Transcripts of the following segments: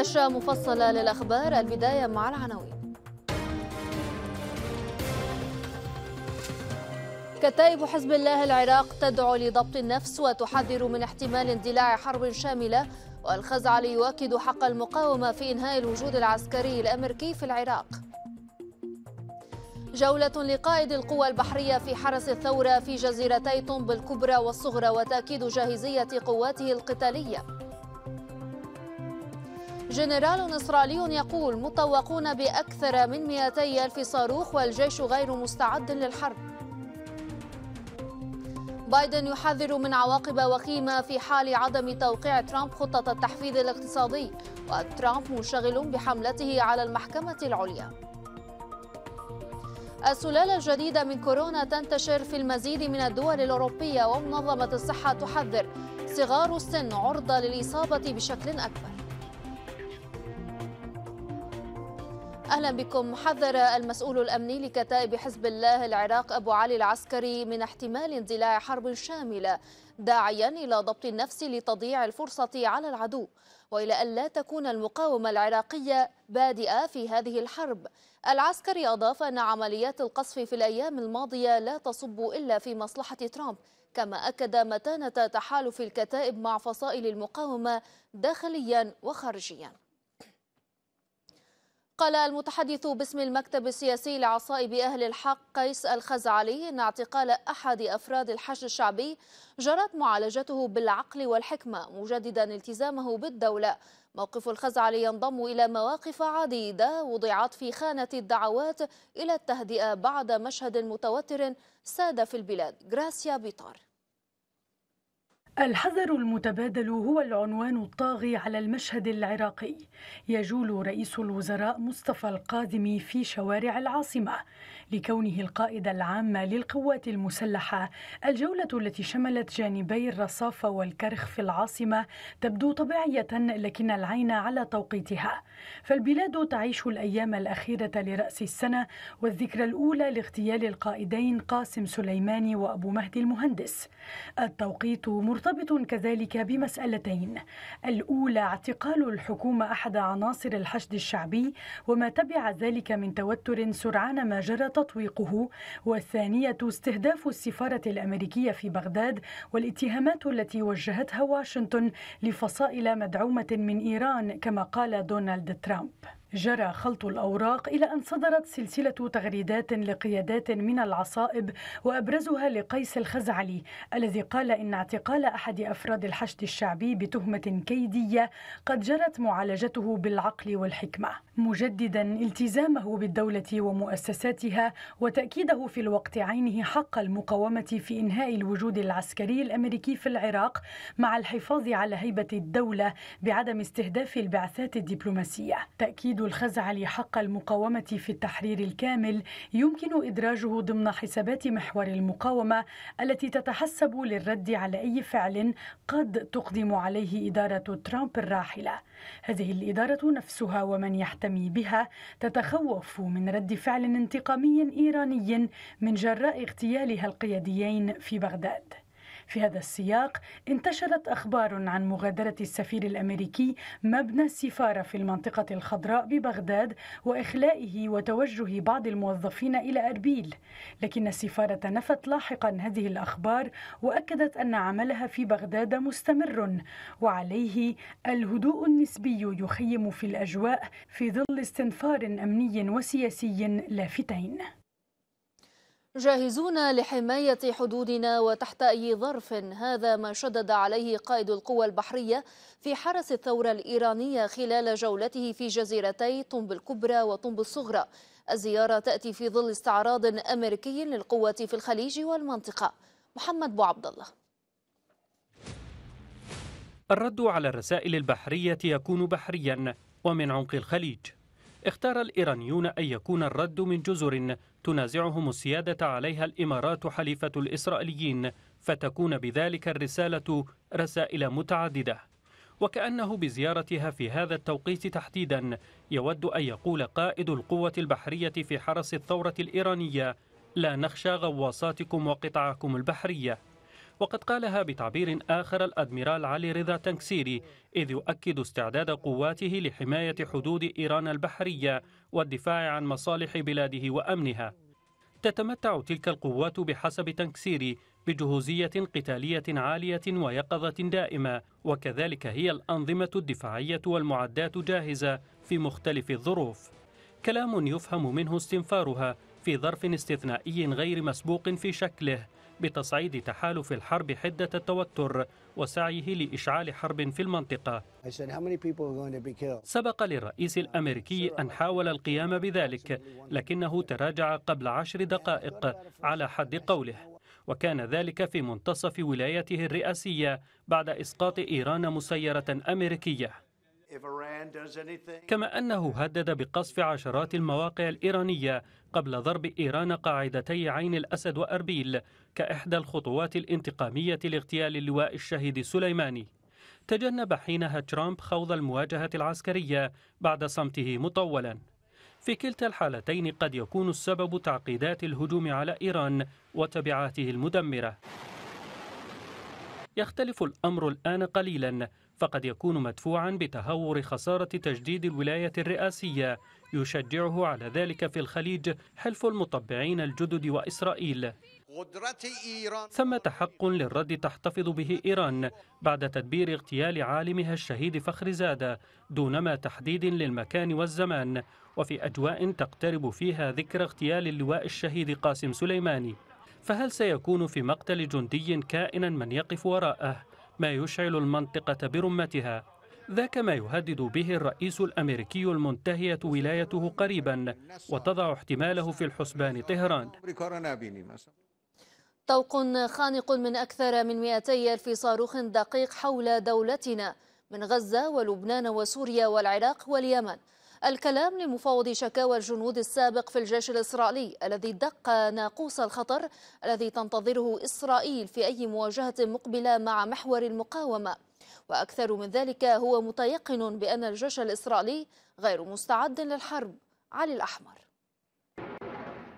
نشرة مفصلة للأخبار البداية مع العناوين كتائب حزب الله العراق تدعو لضبط النفس وتحذر من احتمال اندلاع حرب شاملة والخزعلي يؤكد حق المقاومة في إنهاء الوجود العسكري الأمريكي في العراق جولة لقائد القوى البحرية في حرس الثورة في جزيرتي طنب الكبرى والصغرى وتأكيد جاهزية قواته القتالية جنرال إسرائيلي يقول مطوقون بأكثر من 200 ألف صاروخ والجيش غير مستعد للحرب بايدن يحذر من عواقب وخيمة في حال عدم توقيع ترامب خطة التحفيز الاقتصادي وترامب منشغل بحملته على المحكمة العليا السلالة الجديدة من كورونا تنتشر في المزيد من الدول الأوروبية ومنظمة الصحة تحذر صغار السن عرضة للإصابة بشكل أكبر أهلا بكم حذر المسؤول الأمني لكتائب حزب الله العراق أبو علي العسكري من احتمال اندلاع حرب شاملة داعيا إلى ضبط النفس لتضييع الفرصة على العدو وإلى ان لا تكون المقاومة العراقية بادئة في هذه الحرب العسكري أضاف أن عمليات القصف في الأيام الماضية لا تصب إلا في مصلحة ترامب كما أكد متانة تحالف الكتائب مع فصائل المقاومة داخليا وخارجيا قال المتحدث باسم المكتب السياسي لعصائب أهل الحق قيس الخزعلي أن اعتقال أحد أفراد الحشد الشعبي جرت معالجته بالعقل والحكمة مجددا التزامه بالدولة موقف الخزعلي ينضم إلى مواقف عديدة وضعت في خانة الدعوات إلى التهدئة بعد مشهد متوتر ساد في البلاد غراسيا بيطار الحذر المتبادل هو العنوان الطاغي على المشهد العراقي يجول رئيس الوزراء مصطفى القادم في شوارع العاصمه لكونه القائد العام للقوات المسلحه الجوله التي شملت جانبي الرصافه والكرخ في العاصمه تبدو طبيعيه لكن العين على توقيتها فالبلاد تعيش الايام الاخيره لراس السنه والذكرى الاولى لاغتيال القائدين قاسم سليماني وابو مهدي المهندس التوقيت مرتبط مرتبط كذلك بمسألتين الأولى اعتقال الحكومة أحد عناصر الحشد الشعبي وما تبع ذلك من توتر سرعان ما جرى تطويقه والثانية استهداف السفارة الأمريكية في بغداد والاتهامات التي وجهتها واشنطن لفصائل مدعومة من إيران كما قال دونالد ترامب جرى خلط الأوراق إلى أن صدرت سلسلة تغريدات لقيادات من العصائب وأبرزها لقيس الخزعلي الذي قال إن اعتقال أحد أفراد الحشد الشعبي بتهمة كيدية قد جرت معالجته بالعقل والحكمة مجددا التزامه بالدولة ومؤسساتها وتأكيده في الوقت عينه حق المقاومة في إنهاء الوجود العسكري الأمريكي في العراق مع الحفاظ على هيبة الدولة بعدم استهداف البعثات الدبلوماسية تأكيد تجسيد الخزعلي حق المقاومة في التحرير الكامل يمكن إدراجه ضمن حسابات محور المقاومة التي تتحسب للرد على أي فعل قد تقدم عليه إدارة ترامب الراحلة. هذه الإدارة نفسها ومن يحتمي بها تتخوف من رد فعل انتقامي إيراني من جراء اغتيالها القياديين في بغداد. في هذا السياق انتشرت أخبار عن مغادرة السفير الأمريكي مبنى السفارة في المنطقة الخضراء ببغداد وإخلائه وتوجه بعض الموظفين إلى أربيل لكن السفارة نفت لاحقا هذه الأخبار وأكدت أن عملها في بغداد مستمر وعليه الهدوء النسبي يخيم في الأجواء في ظل استنفار أمني وسياسي لافتين جاهزون لحماية حدودنا وتحت أي ظرف هذا ما شدد عليه قائد القوى البحرية في حرس الثورة الإيرانية خلال جولته في جزيرتي طنب الكبرى وطنب الصغرى الزيارة تأتي في ظل استعراض أمريكي للقوة في الخليج والمنطقة محمد بو عبد الله الرد على الرسائل البحرية يكون بحريا ومن عمق الخليج اختار الإيرانيون أن يكون الرد من جزر تنازعهم السيادة عليها الإمارات حليفة الإسرائيليين فتكون بذلك الرسالة رسائل متعددة وكأنه بزيارتها في هذا التوقيت تحديدا يود أن يقول قائد القوة البحرية في حرس الثورة الإيرانية لا نخشى غواصاتكم وقطعكم البحرية وقد قالها بتعبير آخر الأدميرال علي رضا تنكسيري إذ يؤكد استعداد قواته لحماية حدود إيران البحرية والدفاع عن مصالح بلاده وأمنها تتمتع تلك القوات بحسب تنكسيري بجهوزية قتالية عالية ويقظة دائمة وكذلك هي الأنظمة الدفاعية والمعدات جاهزة في مختلف الظروف كلام يفهم منه استنفارها في ظرف استثنائي غير مسبوق في شكله بتصعيد تحالف الحرب حدة التوتر وسعيه لإشعال حرب في المنطقة سبق للرئيس الأمريكي أن حاول القيام بذلك لكنه تراجع قبل عشر دقائق على حد قوله وكان ذلك في منتصف ولايته الرئاسية بعد إسقاط إيران مسيرة أمريكية كما أنه هدد بقصف عشرات المواقع الإيرانية قبل ضرب إيران قاعدتي عين الأسد وأربيل كإحدى الخطوات الانتقامية لاغتيال اللواء الشهيد سليماني تجنب حينها ترامب خوض المواجهة العسكرية بعد صمته مطولا في كلتا الحالتين قد يكون السبب تعقيدات الهجوم على إيران وتبعاته المدمرة يختلف الأمر الآن قليلا فقد يكون مدفوعا بتهور خسارة تجديد الولاية الرئاسية يشجعه على ذلك في الخليج حلف المطبعين الجدد وإسرائيل ثمة حق للرد تحتفظ به إيران بعد تدبير اغتيال عالمها الشهيد فخر زادة دونما تحديد للمكان والزمان وفي أجواء تقترب فيها ذكرى اغتيال اللواء الشهيد قاسم سليماني فهل سيكون في مقتل جندي كائنا من يقف وراءه ما يشعل المنطقة برمتها ذاك ما يهدد به الرئيس الأمريكي المنتهية ولايته قريبا وتضع احتماله في الحسبان طهران طوق خانق من أكثر من 200 ألف صاروخ دقيق حول دولتنا من غزة ولبنان وسوريا والعراق واليمن الكلام لمفوض شكاوى الجنود السابق في الجيش الإسرائيلي الذي دق ناقوس الخطر الذي تنتظره إسرائيل في أي مواجهة مقبلة مع محور المقاومة وأكثر من ذلك هو متيقن بأن الجيش الإسرائيلي غير مستعد للحرب علي الأحمر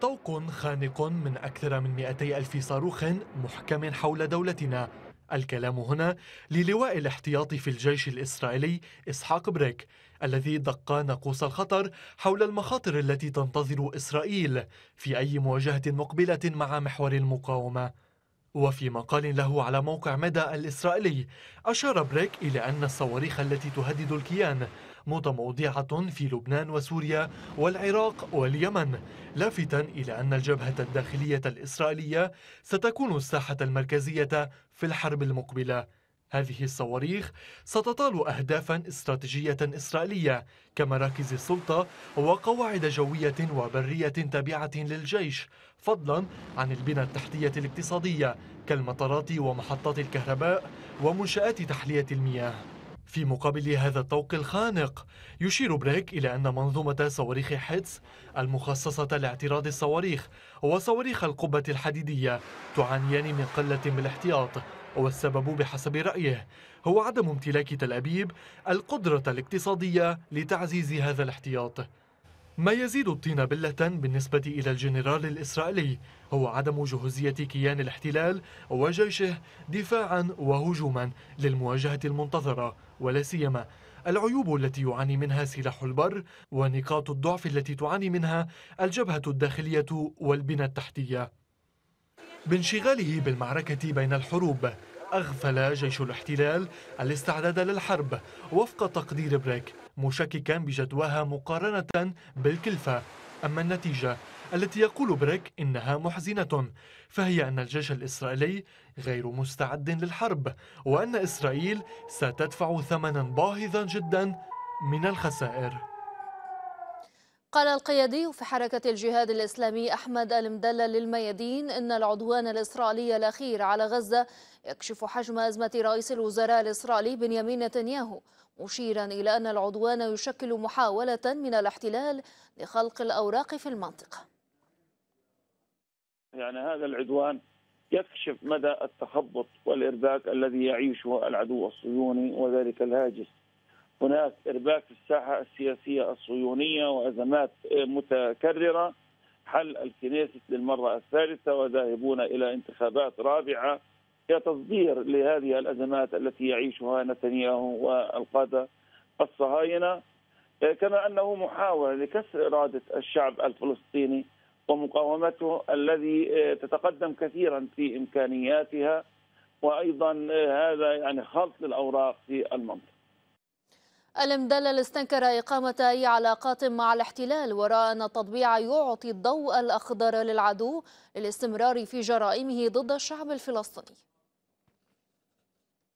طوق خانق من أكثر من 200 ألف صاروخ محكم حول دولتنا الكلام هنا للواء الاحتياطي في الجيش الإسرائيلي إسحاق بريك الذي دق ناقوس الخطر حول المخاطر التي تنتظر إسرائيل في أي مواجهة مقبلة مع محور المقاومة وفي مقال له على موقع مدى الإسرائيلي أشار بريك إلى أن الصواريخ التي تهدد الكيان متموضعة في لبنان وسوريا والعراق واليمن لافتا إلى أن الجبهة الداخلية الإسرائيلية ستكون الساحة المركزية في الحرب المقبلة هذه الصواريخ ستطال أهدافا استراتيجية إسرائيلية كمراكز السلطة وقواعد جوية وبرية تابعة للجيش فضلا عن البنى التحتية الاقتصادية كالمطارات ومحطات الكهرباء ومنشآت تحلية المياه في مقابل هذا الطوق الخانق يشير بريك إلى أن منظومة صواريخ حيتس المخصصة لاعتراض الصواريخ وصواريخ القبة الحديدية تعانيان من قلة بالاحتياط والسبب بحسب رأيه هو عدم امتلاك تل أبيب القدرة الاقتصادية لتعزيز هذا الاحتياط ما يزيد الطين بلة بالنسبة إلى الجنرال الإسرائيلي هو عدم جهوزية كيان الاحتلال وجيشه دفاعا وهجوما للمواجهة المنتظرة ولا سيما العيوب التي يعاني منها سلاح البر ونقاط الضعف التي تعاني منها الجبهة الداخلية والبنى التحتية بانشغاله بالمعركة بين الحروب أغفل جيش الاحتلال الاستعداد للحرب وفق تقدير بريك مشككا بجدواها مقارنة بالكلفة أما النتيجة التي يقول بريك إنها محزنة فهي أن الجيش الإسرائيلي غير مستعد للحرب وأن إسرائيل ستدفع ثمنا باهظا جدا من الخسائر قال القيادي في حركة الجهاد الإسلامي أحمد المدلل للميادين إن العدوان الإسرائيلي الأخير على غزة يكشف حجم أزمة رئيس الوزراء الإسرائيلي بنيامين نتنياهو مشيرا إلى أن العدوان يشكل محاولة من الاحتلال لخلق الأوراق في المنطقة يعني هذا العدوان يكشف مدى التخبط والإرباك الذي يعيشه العدو الصهيوني وذلك الهاجس هناك ارباك في الساحه السياسيه الصهيونيه وازمات متكرره حل الكنيست للمره الثالثه وذاهبون الى انتخابات رابعه كتصدير لهذه الازمات التي يعيشها نتنياهو والقاده الصهاينه كما انه محاوله لكسر اراده الشعب الفلسطيني ومقاومته الذي تتقدم كثيرا في امكانياتها وايضا هذا يعني خلط للاوراق في المنطقه المدلل استنكر إقامة أي علاقات مع الاحتلال ورأى أن التطبيع يعطي الضوء الأخضر للعدو للاستمرار في جرائمه ضد الشعب الفلسطيني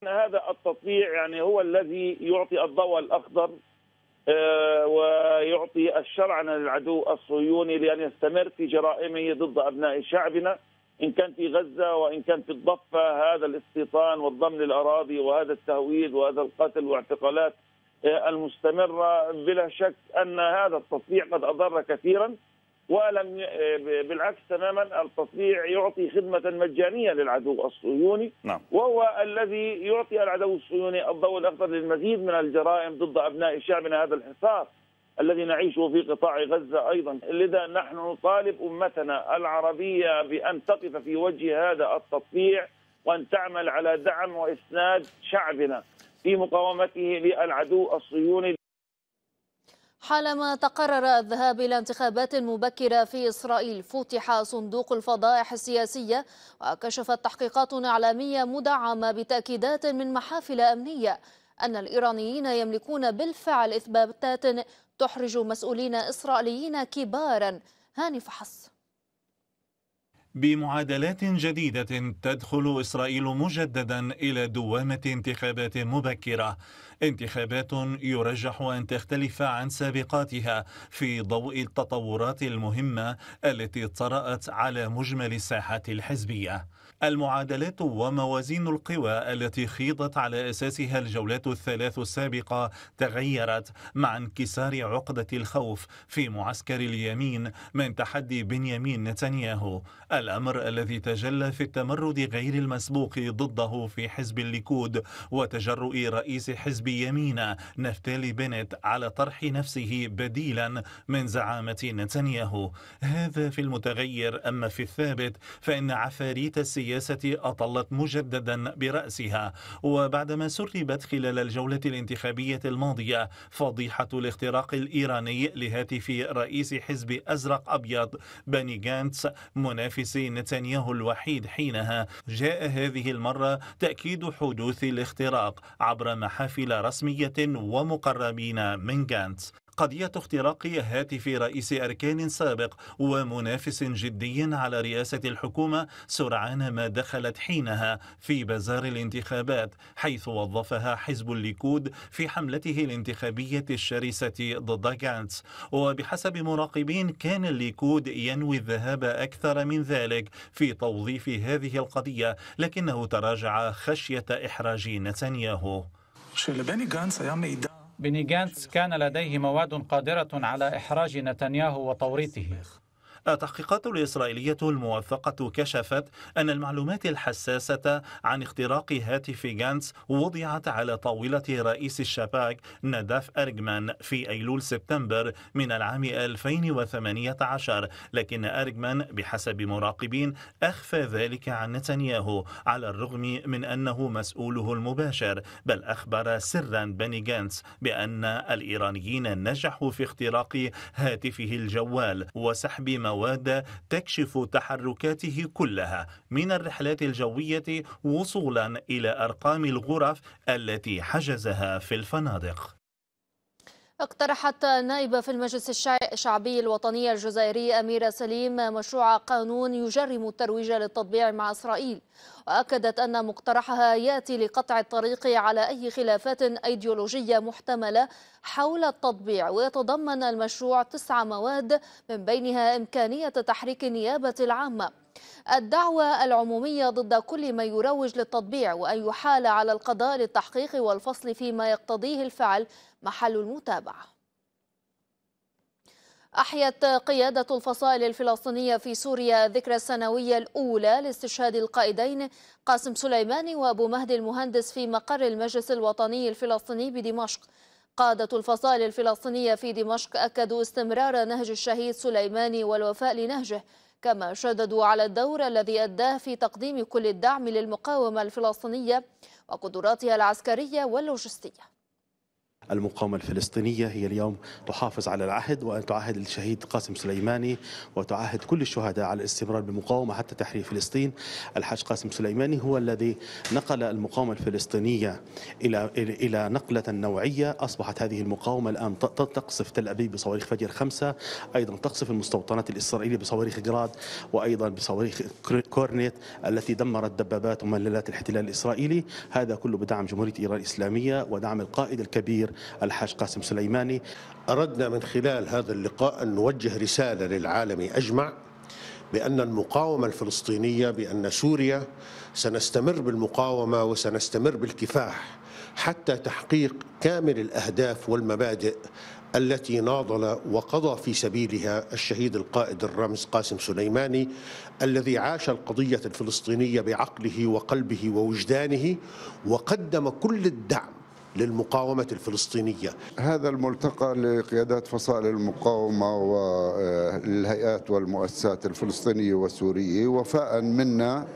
هذا التطبيع يعني هو الذي يعطي الضوء الأخضر آه، ويعطي الشرعنة للعدو الصهيوني لأن يستمر في جرائمه ضد أبناء شعبنا إن كان في غزة وإن كان في الضفة هذا الاستيطان والضم للأراضي وهذا التهويد وهذا القتل واعتقالات المستمرة بلا شك أن هذا التطبيع قد أضر كثيرا ولم بالعكس تماما التطبيع يعطي خدمة مجانية للعدو الصهيوني نعم. وهو الذي يعطي العدو الصهيوني الضوء الأخضر للمزيد من الجرائم ضد أبناء شعبنا هذا الحصار الذي نعيشه في قطاع غزة أيضا لذا نحن نطالب أمتنا العربية بأن تقف في وجه هذا التطبيع وأن تعمل على دعم وإسناد شعبنا في مقاومته للعدو الصهيوني حالما تقرر الذهاب إلى انتخابات مبكرة في إسرائيل فتح صندوق الفضائح السياسية وكشفت تحقيقات إعلامية مدعمة بتأكيدات من محافل أمنية أن الإيرانيين يملكون بالفعل إثباتات تحرج مسؤولين إسرائيليين كبارا هاني فحص بمعادلات جديدة تدخل إسرائيل مجددا إلى دوامة انتخابات مبكرة انتخابات يرجح أن تختلف عن سابقاتها في ضوء التطورات المهمة التي طرأت على مجمل الساحة الحزبية المعادلات وموازين القوى التي خيضت على أساسها الجولات الثلاث السابقة تغيرت مع انكسار عقدة الخوف في معسكر اليمين من تحدي بنيامين نتنياهو الأمر الذي تجلى في التمرد غير المسبوق ضده في حزب الليكود وتجرؤ رئيس حزب يمين نفتالي بنت على طرح نفسه بديلا من زعامة نتنياهو هذا في المتغير أما في الثابت فإن عفاريت السياسة السياسة أطلت مجددا برأسها وبعدما سربت خلال الجولة الانتخابية الماضية فضيحة الاختراق الإيراني لهاتف رئيس حزب أزرق أبيض بني جانتس منافس نتنياهو الوحيد حينها جاء هذه المرة تأكيد حدوث الاختراق عبر محافل رسمية ومقربين من جانتس قضية اختراق هاتف رئيس أركان سابق ومنافس جدي على رئاسة الحكومة سرعان ما دخلت حينها في بازار الانتخابات حيث وظفها حزب الليكود في حملته الانتخابية الشرسة ضد غانتس وبحسب مراقبين كان الليكود ينوي الذهاب أكثر من ذلك في توظيف هذه القضية لكنه تراجع خشية إحراج نتنياهو بني جانتس كان لديه مواد قادرة على إحراج نتنياهو وتوريطه التحقيقات الإسرائيلية الموثقة كشفت أن المعلومات الحساسة عن اختراق هاتف جانس وضعت على طاولة رئيس الشباك نداف أرجمان في أيلول سبتمبر من العام 2018 لكن أرجمان بحسب مراقبين أخفى ذلك عن نتنياهو على الرغم من أنه مسؤوله المباشر بل أخبر سرا بني جانس بأن الإيرانيين نجحوا في اختراق هاتفه الجوال وسحب مواد تكشف تحركاته كلها من الرحلات الجوية وصولا إلى أرقام الغرف التي حجزها في الفنادق اقترحت نائبة في المجلس الشعبي الوطني الجزائري أميرة سليم مشروع قانون يجرم الترويج للتطبيع مع إسرائيل وأكدت أن مقترحها يأتي لقطع الطريق على أي خلافات أيديولوجية محتملة حول التطبيع ويتضمن المشروع تسع مواد من بينها إمكانية تحريك النيابة العامة الدعوة العمومية ضد كل ما يروج للتطبيع وأن يحال على القضاء للتحقيق والفصل فيما يقتضيه الفعل محل المتابعة أحيت قيادة الفصائل الفلسطينية في سوريا ذكرى السنوية الأولى لاستشهاد القائدين قاسم سليماني وأبو مهدي المهندس في مقر المجلس الوطني الفلسطيني بدمشق قادة الفصائل الفلسطينية في دمشق أكدوا استمرار نهج الشهيد سليماني والوفاء لنهجه كما شددوا على الدور الذي أداه في تقديم كل الدعم للمقاومة الفلسطينية وقدراتها العسكرية واللوجستية المقاومة الفلسطينية هي اليوم تحافظ على العهد وأن تعهد الشهيد قاسم سليماني وتعهد كل الشهداء على الاستمرار بالمقاومة حتى تحرير فلسطين الحاج قاسم سليماني هو الذي نقل المقاومة الفلسطينية إلى إلى نقلة نوعية أصبحت هذه المقاومة الآن تقصف تل أبيب بصواريخ فجر خمسة أيضا تقصف المستوطنات الإسرائيلية بصواريخ جراد وأيضا بصواريخ كورنيت التي دمرت دبابات ومللات الاحتلال الإسرائيلي هذا كله بدعم جمهورية إيران الإسلامية ودعم القائد الكبير الحاج قاسم سليماني أردنا من خلال هذا اللقاء أن نوجه رسالة للعالم أجمع بأن المقاومة الفلسطينية بأن سوريا سنستمر بالمقاومة وسنستمر بالكفاح حتى تحقيق كامل الأهداف والمبادئ التي ناضل وقضى في سبيلها الشهيد القائد الرمز قاسم سليماني الذي عاش القضية الفلسطينية بعقله وقلبه ووجدانه وقدم كل الدعم للمقاومة الفلسطينية هذا الملتقى لقيادات فصائل المقاومة والهيئات والمؤسسات الفلسطينية والسورية وفاء منا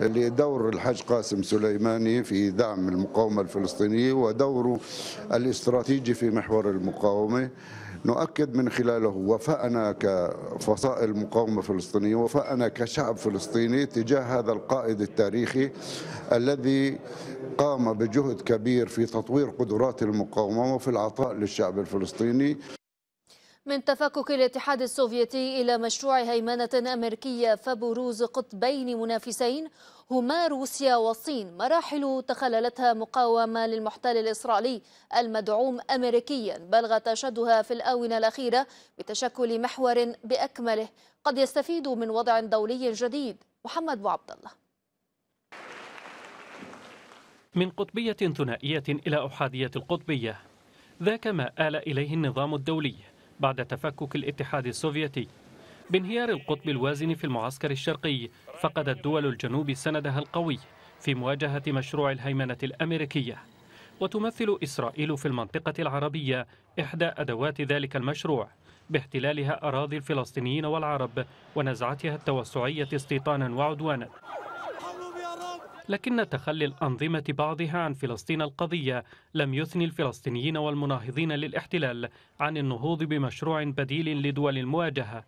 لدور الحاج قاسم سليماني في دعم المقاومة الفلسطينية ودوره الاستراتيجي في محور المقاومة نؤكد من خلاله وفاءنا كفصائل مقاومة فلسطينية وفاءنا كشعب فلسطيني تجاه هذا القائد التاريخي الذي قام بجهد كبير في تطوير قدرات المقاومة وفي العطاء للشعب الفلسطيني من تفكك الاتحاد السوفيتي إلى مشروع هيمنة أمريكية فبروز قطبين منافسين هما روسيا والصين مراحل تخللتها مقاومة للمحتل الإسرائيلي المدعوم أمريكيا بلغت أشدها في الآونة الأخيرة بتشكل محور بأكمله قد يستفيد من وضع دولي جديد محمد أبو عبد الله من قطبية ثنائية إلى أحادية القطبية ذاك ما آل إليه النظام الدولي بعد تفكك الاتحاد السوفيتي بانهيار القطب الوازن في المعسكر الشرقي فقدت دول الجنوب سندها القوي في مواجهة مشروع الهيمنة الأمريكية وتمثل إسرائيل في المنطقة العربية إحدى أدوات ذلك المشروع باحتلالها أراضي الفلسطينيين والعرب ونزعتها التوسعية استيطانا وعدوانا لكن تخلي الأنظمة بعضها عن فلسطين القضية لم يثني الفلسطينيين والمناهضين للاحتلال عن النهوض بمشروع بديل لدول المواجهة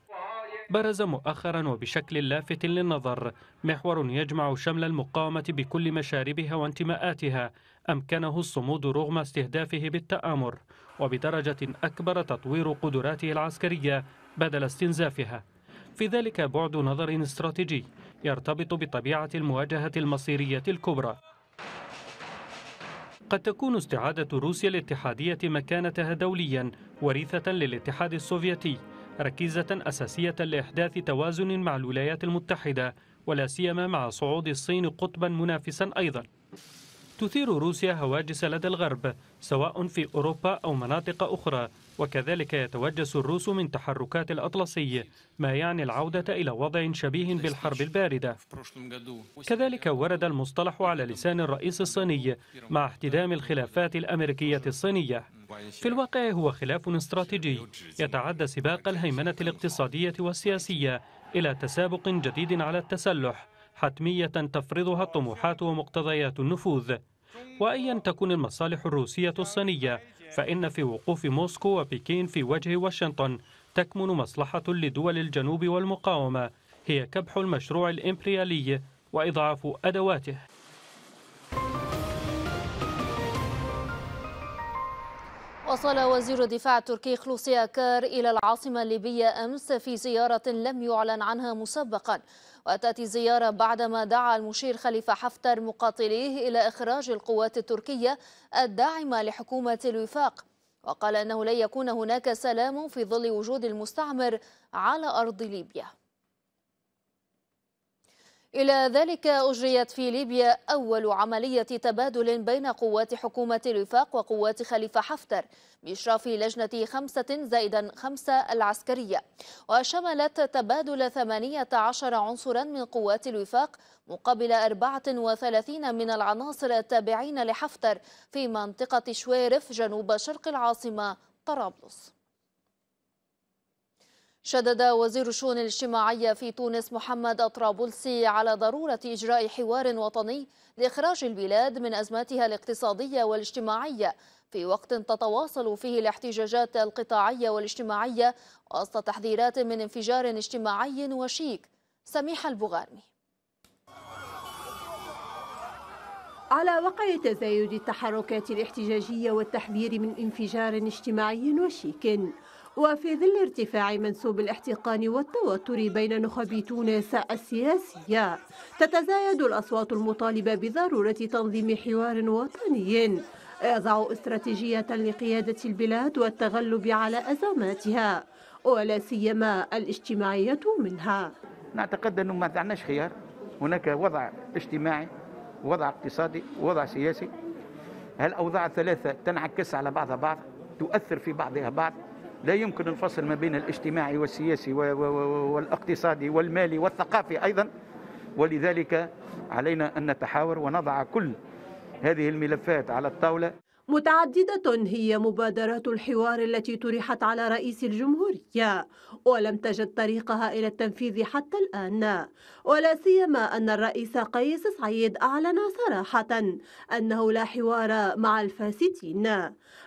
برز مؤخرا وبشكل لافت للنظر محور يجمع شمل المقاومة بكل مشاربها وانتماءاتها أمكنه الصمود رغم استهدافه بالتآمر وبدرجة أكبر تطوير قدراته العسكرية بدل استنزافها في ذلك بعد نظر استراتيجي يرتبط بطبيعة المواجهة المصيرية الكبرى قد تكون استعادة روسيا الاتحادية مكانتها دوليا وريثة للاتحاد السوفيتي ركيزة أساسية لإحداث توازن مع الولايات المتحدة ولا سيما مع صعود الصين قطبا منافسا أيضا تثير روسيا هواجس لدى الغرب سواء في أوروبا أو مناطق أخرى وكذلك يتوجس الروس من تحركات الأطلسي ما يعني العودة إلى وضع شبيه بالحرب الباردة كذلك ورد المصطلح على لسان الرئيس الصيني مع احتدام الخلافات الأمريكية الصينية في الواقع هو خلاف استراتيجي يتعدى سباق الهيمنة الاقتصادية والسياسية إلى تسابق جديد على التسلح حتمية تفرضها الطموحات ومقتضيات النفوذ وأيا تكن المصالح الروسية الصينية فإن في وقوف موسكو وبكين في وجه واشنطن تكمن مصلحة لدول الجنوب والمقاومة هي كبح المشروع الإمبريالي وإضعاف أدواته وصل وزير الدفاع التركي خلوصي أكار إلى العاصمة الليبية أمس في زيارة لم يعلن عنها مسبقا وتأتي زيارة بعدما دعا المشير خليفة حفتر مقاتليه إلى إخراج القوات التركية الداعمة لحكومة الوفاق وقال أنه لن يكون هناك سلام في ظل وجود المستعمر على أرض ليبيا إلى ذلك أجريت في ليبيا أول عملية تبادل بين قوات حكومة الوفاق وقوات خليفة حفتر بإشراف لجنة خمسة زائدا خمسة العسكرية وشملت تبادل 18 عنصرا من قوات الوفاق مقابل 34 من العناصر التابعين لحفتر في منطقة شويرف جنوب شرق العاصمة طرابلس شدد وزير الشؤون الاجتماعية في تونس محمد الطرابلسي على ضرورة إجراء حوار وطني لإخراج البلاد من أزماتها الاقتصادية والاجتماعية في وقت تتواصل فيه الاحتجاجات القطاعية والاجتماعية وسط تحذيرات من انفجار اجتماعي وشيك سميح البغارمي على وقع تزايد التحركات الاحتجاجية والتحذير من انفجار اجتماعي وشيك وفي ظل ارتفاع منسوب الاحتقان والتوتر بين نخب تونس السياسية تتزايد الأصوات المطالبة بضرورة تنظيم حوار وطني يضع استراتيجية لقيادة البلاد والتغلب على أزماتها ولا سيما الاجتماعية منها نعتقد أنه ما عندناش خيار هناك وضع اجتماعي وضع اقتصادي وضع سياسي هالأوضاع الثلاثة تنعكس على بعضها بعض تؤثر في بعضها بعض لا يمكن الفصل ما بين الاجتماعي والسياسي والاقتصادي والمالي والثقافي أيضا ولذلك علينا أن نتحاور ونضع كل هذه الملفات على الطاولة متعددة هي مبادرات الحوار التي طرحت على رئيس الجمهورية ولم تجد طريقها إلى التنفيذ حتى الآن ولا سيما أن الرئيس قيس سعيد أعلن صراحة أنه لا حوار مع الفاسدين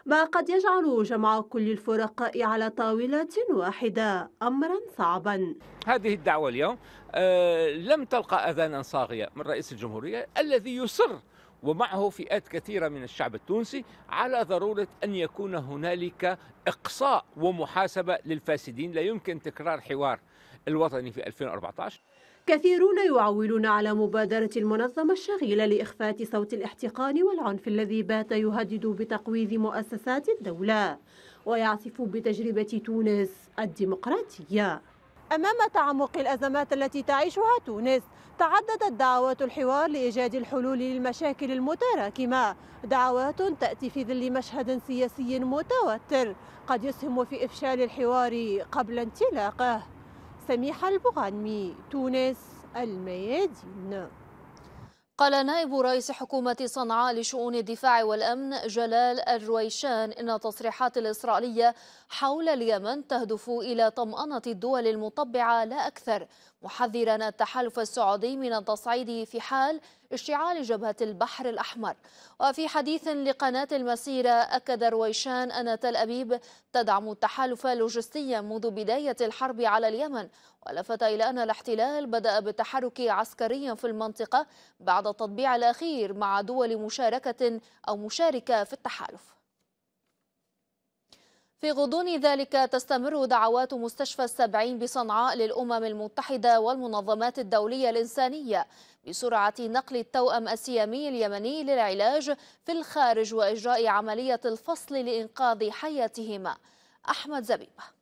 ما قد يجعل جمع كل الفرقاء على طاولة واحدة أمرا صعبا هذه الدعوة اليوم آه، لم تلقى أذانا صاغية من رئيس الجمهورية الذي يصر ومعه فئات كثيرة من الشعب التونسي على ضرورة أن يكون هنالك إقصاء ومحاسبة للفاسدين لا يمكن تكرار حوار الوطني في 2014 كثيرون يعولون على مبادرة المنظمة الشغيلة لإخفاء صوت الاحتقان والعنف الذي بات يهدد بتقويض مؤسسات الدولة ويعصف بتجربة تونس الديمقراطية أمام تعمق الأزمات التي تعيشها تونس تعددت دعوات الحوار لإيجاد الحلول للمشاكل المتراكمة دعوات تأتي في ظل مشهد سياسي متوتر قد يسهم في إفشال الحوار قبل انطلاقه سميح البغانمي تونس الميادين قال نائب رئيس حكومة صنعاء لشؤون الدفاع والأمن جلال الرويشان إن التصريحات الإسرائيلية حول اليمن تهدف إلى طمأنة الدول المطبعة لا أكثر محذرا التحالف السعودي من التصعيد في حال اشتعال جبهة البحر الأحمر وفي حديث لقناة المسيرة أكد رويشان أن تل أبيب تدعم التحالف لوجستيا منذ بداية الحرب على اليمن ولفت إلى أن الاحتلال بدأ بالتحرك عسكريا في المنطقة بعد التطبيع الأخير مع دول مشاركة أو مشاركة في التحالف في غضون ذلك تستمر دعوات مستشفى السبعين بصنعاء للأمم المتحدة والمنظمات الدولية الإنسانية بسرعة نقل التوأم السيامي اليمني للعلاج في الخارج وإجراء عملية الفصل لإنقاذ حياتهما أحمد زبيبه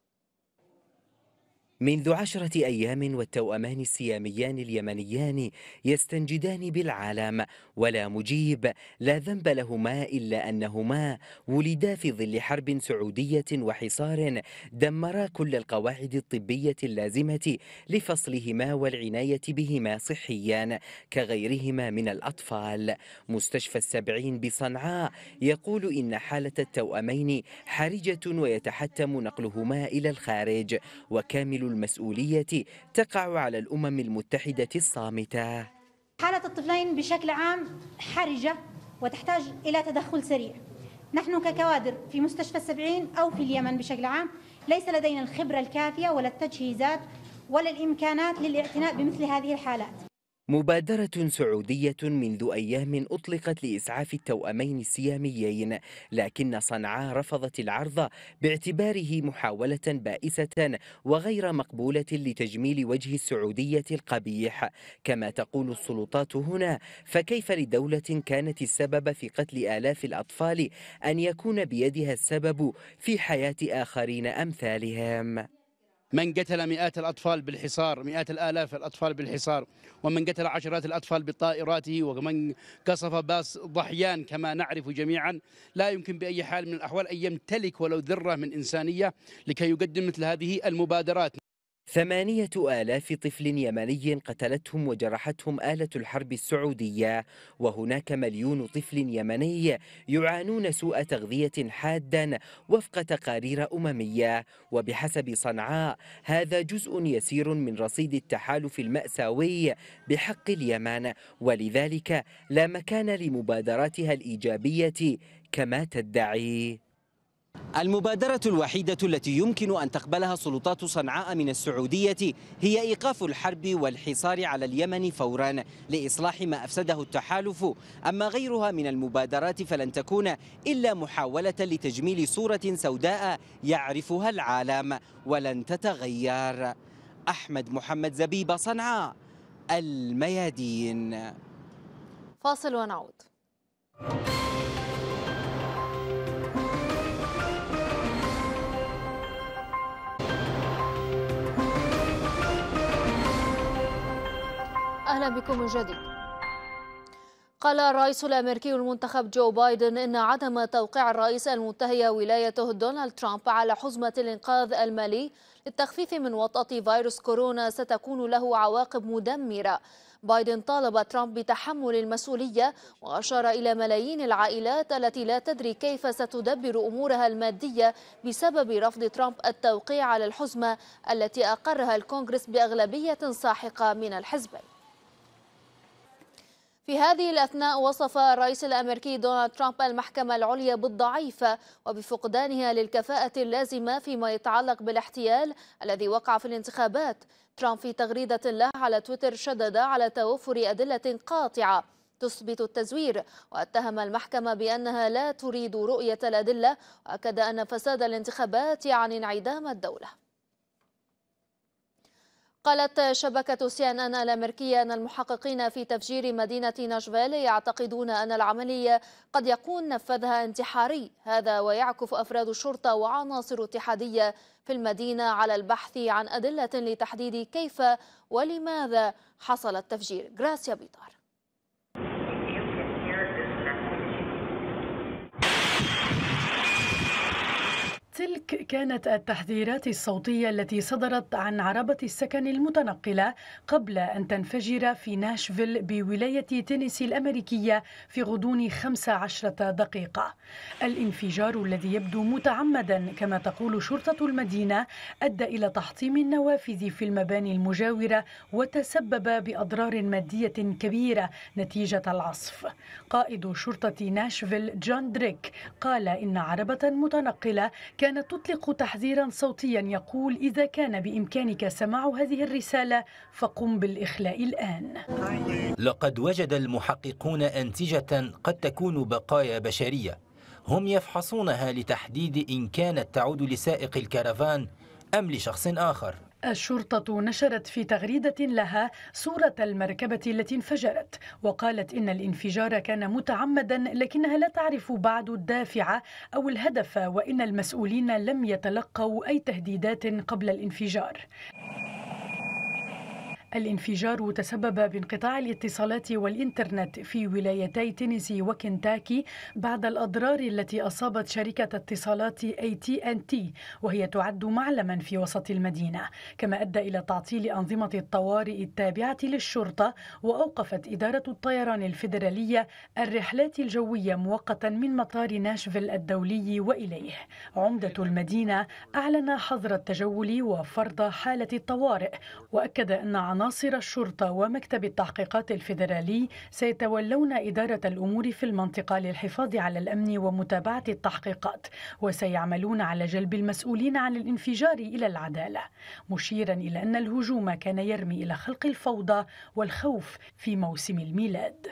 منذ عشرة أيام والتوأمان السياميان اليمنيان يستنجدان بالعالم ولا مجيب لا ذنب لهما إلا أنهما ولدا في ظل حرب سعودية وحصار دمرا كل القواعد الطبية اللازمة لفصلهما والعناية بهما صحيا كغيرهما من الأطفال مستشفى السبعين بصنعاء يقول إن حالة التوأمين حرجة ويتحتم نقلهما إلى الخارج وكامل المسؤولية تقع على الأمم المتحدة الصامتة حالة الطفلين بشكل عام حرجة وتحتاج إلى تدخل سريع نحن ككوادر في مستشفى السبعين أو في اليمن بشكل عام ليس لدينا الخبرة الكافية ولا التجهيزات ولا الإمكانات للاعتناء بمثل هذه الحالات مبادرة سعودية منذ أيام أطلقت لإسعاف التوأمين السياميين لكن صنعاء رفضت العرض باعتباره محاولة بائسة وغير مقبولة لتجميل وجه السعودية القبيح كما تقول السلطات هنا فكيف لدولة كانت السبب في قتل آلاف الأطفال أن يكون بيدها السبب في حياة آخرين أمثالهم من قتل مئات الأطفال بالحصار مئات الآلاف الأطفال بالحصار ومن قتل عشرات الأطفال بطائراته ومن قصف باص ضحيان كما نعرف جميعا لا يمكن بأي حال من الأحوال أن يمتلك ولو ذرة من إنسانية لكي يقدم مثل هذه المبادرات ثمانية آلاف طفل يمني قتلتهم وجرحتهم آلة الحرب السعودية وهناك مليون طفل يمني يعانون سوء تغذية حادا وفق تقارير أممية وبحسب صنعاء هذا جزء يسير من رصيد التحالف المأساوي بحق اليمن ولذلك لا مكان لمبادراتها الإيجابية كما تدعي المبادرة الوحيدة التي يمكن أن تقبلها سلطات صنعاء من السعودية هي إيقاف الحرب والحصار على اليمن فورا لإصلاح ما أفسده التحالف أما غيرها من المبادرات فلن تكون إلا محاولة لتجميل صورة سوداء يعرفها العالم ولن تتغير أحمد محمد زبيب صنعاء الميادين فاصل ونعود أهلا بكم من جديد قال الرئيس الأمريكي المنتخب جو بايدن إن عدم توقيع الرئيس المنتهي ولايته دونالد ترامب على حزمة الإنقاذ المالي للتخفيف من وطأة فيروس كورونا ستكون له عواقب مدمرة بايدن طالب ترامب بتحمل المسؤولية وأشار إلى ملايين العائلات التي لا تدري كيف ستدبر أمورها المادية بسبب رفض ترامب التوقيع على الحزمة التي أقرها الكونغرس بأغلبية ساحقة من الحزبين في هذه الأثناء وصف الرئيس الأمريكي دونالد ترامب المحكمة العليا بالضعيفة وبفقدانها للكفاءة اللازمة فيما يتعلق بالاحتيال الذي وقع في الانتخابات ترامب في تغريدة له على تويتر شدد على توفر أدلة قاطعة تثبت التزوير واتهم المحكمة بأنها لا تريد رؤية الأدلة وأكد أن فساد الانتخابات يعني انعدام الدولة قالت شبكة سي ان ان الأمريكية أن المحققين في تفجير مدينة ناشفيل يعتقدون أن العملية قد يكون نفذها انتحاري هذا ويعكف أفراد الشرطة وعناصر اتحادية في المدينة على البحث عن أدلة لتحديد كيف ولماذا حصل التفجير غراسيا بيطار تلك كانت التحذيرات الصوتية التي صدرت عن عربة السكن المتنقلة قبل أن تنفجر في ناشفيل بولاية تينيسي الأمريكية في غضون 15 دقيقة الانفجار الذي يبدو متعمدا كما تقول شرطة المدينة أدى إلى تحطيم النوافذ في المباني المجاورة وتسبب بأضرار مادية كبيرة نتيجة العصف قائد شرطة ناشفيل جون دريك قال إن عربة متنقلة كانت تطلق تحذيرا صوتيا يقول إذا كان بإمكانك سماع هذه الرسالة فقم بالإخلاء الآن لقد وجد المحققون أنتجة قد تكون بقايا بشرية هم يفحصونها لتحديد إن كانت تعود لسائق الكرفان أم لشخص آخر الشرطة نشرت في تغريدة لها صورة المركبة التي انفجرت وقالت إن الانفجار كان متعمدا لكنها لا تعرف بعد الدافع أو الهدف وإن المسؤولين لم يتلقوا أي تهديدات قبل الانفجار الانفجار تسبب بانقطاع الاتصالات والإنترنت في ولايتي تينيسي وكنتاكي بعد الأضرار التي أصابت شركة اتصالات اي تي ان تي وهي تعد معلما في وسط المدينة كما أدى إلى تعطيل أنظمة الطوارئ التابعة للشرطة وأوقفت إدارة الطيران الفيدرالية الرحلات الجوية مؤقتا من مطار ناشفيل الدولي وإليه عمدة المدينة أعلن حظر التجول وفرض حالة الطوارئ وأكد أن عناصر عناصر الشرطة ومكتب التحقيقات الفيدرالي سيتولون إدارة الأمور في المنطقة للحفاظ على الأمن ومتابعة التحقيقات وسيعملون على جلب المسؤولين عن الانفجار إلى العدالة مشيرا إلى أن الهجوم كان يرمي إلى خلق الفوضى والخوف في موسم الميلاد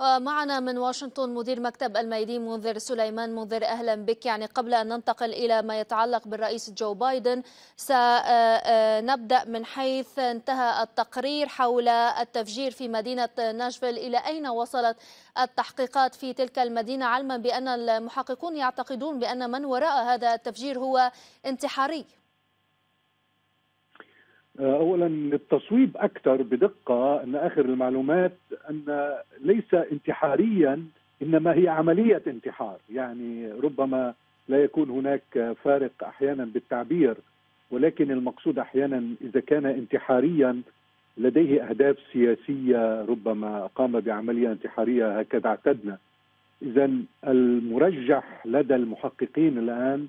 آه، معنا من واشنطن مدير مكتب الميادين منذر سليمان منذر أهلا بك يعني قبل أن ننتقل إلى ما يتعلق بالرئيس جو بايدن سنبدأ آه، آه، من حيث انتهى التقرير حول التفجير في مدينة ناشفيل إلى أين وصلت التحقيقات في تلك المدينة علما بأن المحققون يعتقدون بأن من وراء هذا التفجير هو انتحاري آه، اولا للتصويب اكثر بدقه ان اخر المعلومات ان ليس انتحاريا انما هي عمليه انتحار يعني ربما لا يكون هناك فارق احيانا بالتعبير ولكن المقصود احيانا اذا كان انتحاريا لديه اهداف سياسيه ربما قام بعمليه انتحاريه هكذا اعتدنا اذا المرجح لدى المحققين الان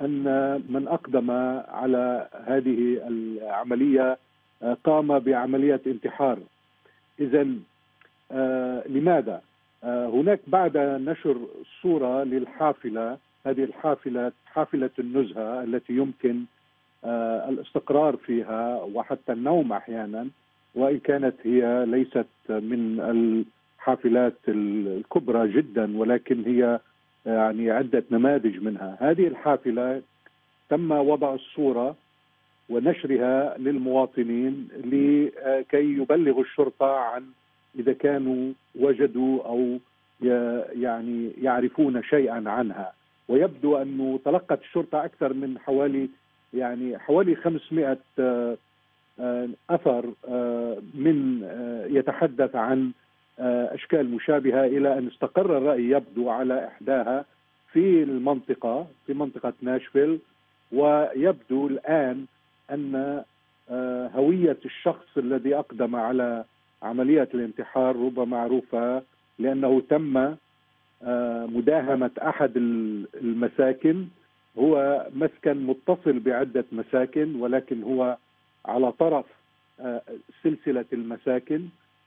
ان من اقدم على هذه العمليه آه، قام بعمليه انتحار اذا آه، لماذا آه، هناك بعد نشر صوره للحافله هذه الحافله حافله النزهه التي يمكن الاستقرار فيها وحتى النوم احيانا وان كانت هي ليست من الحافلات الكبرى جدا ولكن هي يعني عدة نماذج منها هذه الحافلة تم وضع الصورة ونشرها للمواطنين لكي يبلغوا الشرطة عن إذا كانوا وجدوا أو يعني يعرفون شيئا عنها ويبدو أنه تلقت الشرطة أكثر من حوالي يعني حوالي 500 آه، آه، أثر آه، من يتحدث عن آه، اشكال مشابهه الى ان استقر الراي يبدو على احداها في المنطقه في منطقه ناشفيل ويبدو الان ان آه، هويه الشخص الذي اقدم على عمليه الانتحار ربما معروفه لانه تم آه، مداهمه احد المساكن هو مسكن متصل بعده مساكن ولكن هو على طرف سلسله المساكن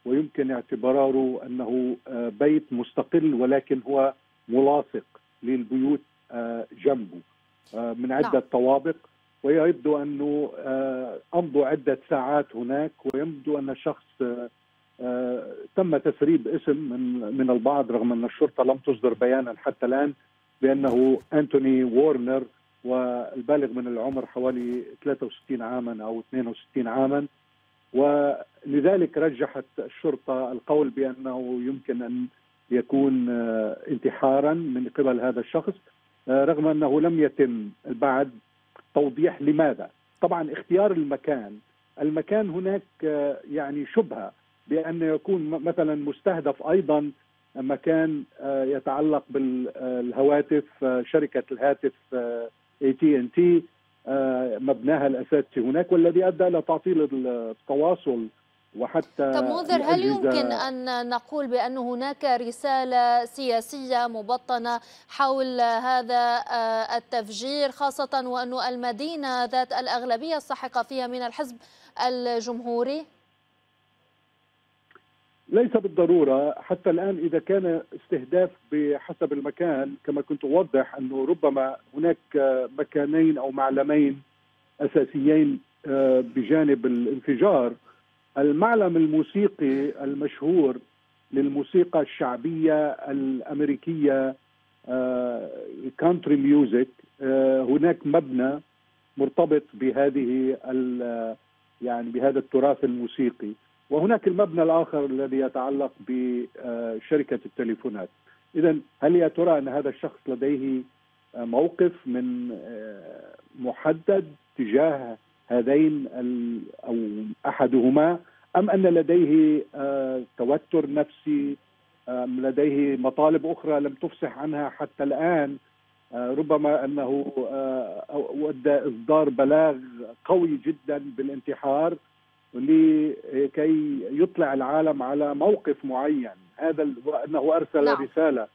ويمكن اعتباره انه آه، بيت مستقل ولكن هو ملاصق للبيوت آه، جنبه آه، من نعم. عده لا. طوابق ويبدو انه امضوا عده ساعات هناك ويبدو ان شخص تم تسريب اسم من من البعض رغم ان الشرطه لم تصدر بيانا حتى الان بانه انتوني وورنر والبالغ من العمر حوالي 63 عاما او 62 عاما و لذلك رجحت الشرطة القول بأنه يمكن أن يكون آه، انتحارا من قبل هذا الشخص آه، رغم أنه لم يتم بعد توضيح لماذا طبعا اختيار المكان المكان هناك آه، يعني شبهة بأن يكون مثلا مستهدف أيضا مكان يتعلق بالهواتف شركة الهاتف اي تي ان تي مبناها الاساسي هناك والذي ادى الى تعطيل التواصل وحتى طب منذر هل يمكن أن نقول بأن هناك رسالة سياسية مبطنة حول هذا آه، التفجير خاصة وأن المدينة ذات الأغلبية الساحقة فيها من الحزب الجمهوري؟ ليس بالضرورة حتى الآن إذا كان استهداف بحسب المكان كما كنت أوضح أنه ربما هناك مكانين أو معلمين أساسيين آه، بجانب الانفجار المعلم الموسيقي المشهور للموسيقى الشعبية الأمريكية كانتري آه، ميوزك آه، هناك مبنى مرتبط بهذه آه، يعني بهذا التراث الموسيقي وهناك المبنى الآخر الذي يتعلق بشركة التليفونات إذا هل يا ترى أن هذا الشخص لديه موقف من محدد تجاه هذين او احدهما ام ان لديه آه، توتر نفسي ام لديه مطالب اخرى لم تفصح عنها حتى الان آه، ربما انه آه، ودى اصدار بلاغ قوي جدا بالانتحار لكي يطلع العالم على موقف معين هذا وانه ارسل لا. نعم. رساله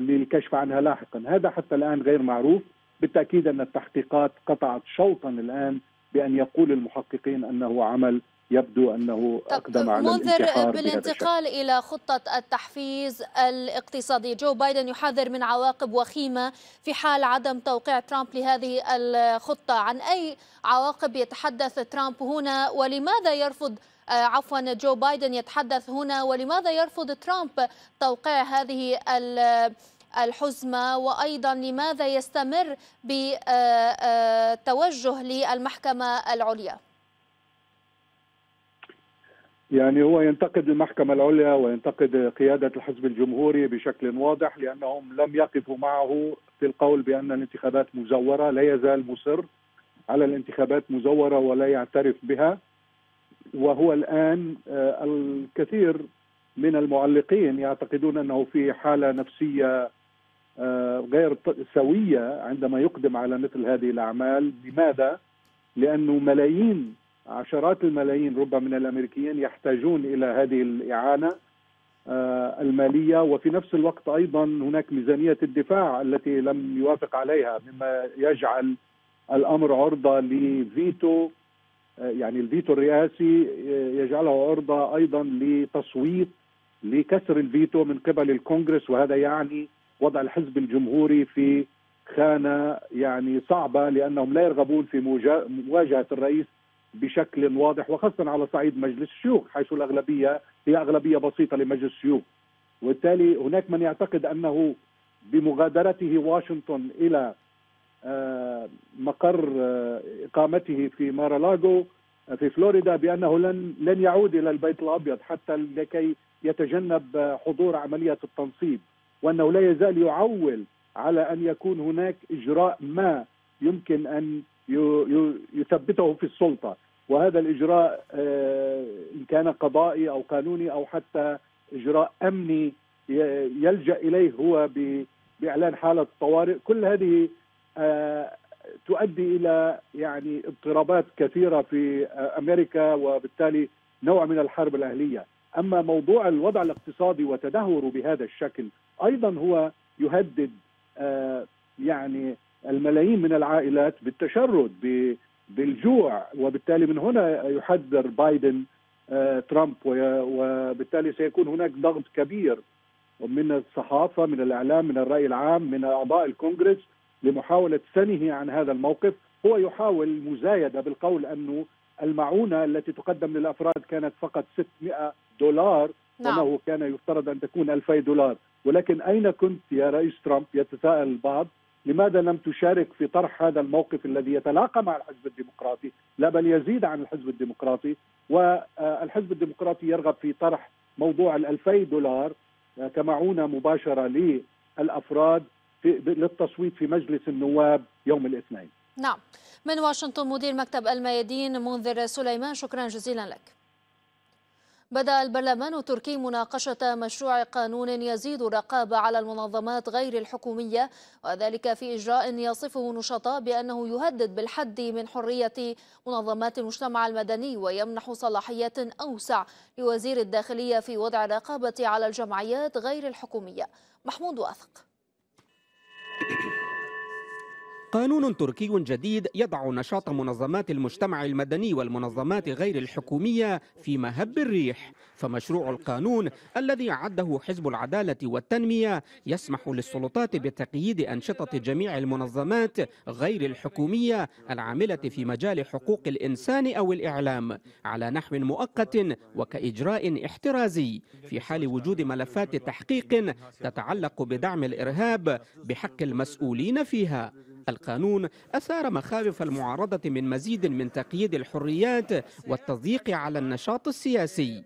للكشف عنها لاحقا هذا حتى الان غير معروف بالتاكيد ان التحقيقات قطعت شوطا الان بأن يقول المحققين أنه عمل يبدو أنه أقدم على منذر بالانتقال إلى خطة التحفيز الاقتصادي جو بايدن يحذر من عواقب وخيمة في حال عدم توقيع ترامب لهذه الخطة عن أي عواقب يتحدث ترامب هنا ولماذا يرفض آه، عفوا جو بايدن يتحدث هنا ولماذا يرفض ترامب توقيع هذه الحزمة وأيضا لماذا يستمر بتوجه للمحكمة العليا يعني هو ينتقد المحكمة العليا وينتقد قيادة الحزب الجمهوري بشكل واضح لأنهم لم يقفوا معه في القول بأن الانتخابات مزورة لا يزال مصر على الانتخابات مزورة ولا يعترف بها وهو الآن آه، الكثير من المعلقين يعتقدون أنه في حالة نفسية آه، غير سوية عندما يقدم على مثل هذه الأعمال لماذا؟ لأنه ملايين عشرات الملايين ربما من الأمريكيين يحتاجون إلى هذه الإعانة آه، المالية وفي نفس الوقت أيضا هناك ميزانية الدفاع التي لم يوافق عليها مما يجعل الأمر عرضة لفيتو آه، يعني الفيتو الرئاسي يجعله عرضة أيضا لتصويت لكسر الفيتو من قبل الكونغرس وهذا يعني وضع الحزب الجمهوري في خانه يعني صعبه لانهم لا يرغبون في مواجهه الرئيس بشكل واضح وخاصه على صعيد مجلس الشيوخ حيث الاغلبيه هي اغلبيه بسيطه لمجلس الشيوخ وبالتالي هناك من يعتقد انه بمغادرته واشنطن الى آه، مقر آه، اقامته في مارالاغو آه، في فلوريدا بانه لن لن يعود الى البيت الابيض حتى لكي يتجنب حضور عمليه التنصيب وانه لا يزال يعول على ان يكون هناك اجراء ما يمكن ان يثبته في السلطه وهذا الاجراء آه، ان كان قضائي او قانوني او حتى اجراء امني يلجا اليه هو باعلان حاله الطوارئ كل هذه آه، تؤدي الى يعني اضطرابات كثيره في آه، امريكا وبالتالي نوع من الحرب الاهليه اما موضوع الوضع الاقتصادي وتدهوره بهذا الشكل ايضا هو يهدد آه، يعني الملايين من العائلات بالتشرد بالجوع وبالتالي من هنا يحذر بايدن آه، ترامب وبالتالي سيكون هناك ضغط كبير من الصحافه من الاعلام من الراي العام من اعضاء الكونغرس لمحاوله سنه عن هذا الموقف هو يحاول المزايده بالقول انه المعونه التي تقدم للافراد كانت فقط 600 دولار نعم. وما هو كان يفترض ان تكون 2000 دولار ولكن أين كنت يا رئيس ترامب يتساءل البعض لماذا لم تشارك في طرح هذا الموقف الذي يتلاقى مع الحزب الديمقراطي لا بل يزيد عن الحزب الديمقراطي والحزب الديمقراطي يرغب في طرح موضوع الألفي دولار آه، كمعونة مباشرة للأفراد للتصويت في مجلس النواب يوم الاثنين نعم من واشنطن مدير مكتب الميادين منذر سليمان شكرا جزيلا لك بدأ البرلمان التركي مناقشة مشروع قانون يزيد الرقابة على المنظمات غير الحكومية وذلك في إجراء يصفه نشطاء بأنه يهدد بالحد من حرية منظمات المجتمع المدني ويمنح صلاحيات أوسع لوزير الداخلية في وضع الرقابة على الجمعيات غير الحكومية محمود واثق قانون تركي جديد يضع نشاط منظمات المجتمع المدني والمنظمات غير الحكومية في مهب الريح فمشروع القانون الذي عده حزب العدالة والتنمية يسمح للسلطات بتقييد أنشطة جميع المنظمات غير الحكومية العاملة في مجال حقوق الإنسان أو الإعلام على نحو مؤقت وكإجراء احترازي في حال وجود ملفات تحقيق تتعلق بدعم الإرهاب بحق المسؤولين فيها القانون أثار مخاوف المعارضة من مزيد من تقييد الحريات والتضييق على النشاط السياسي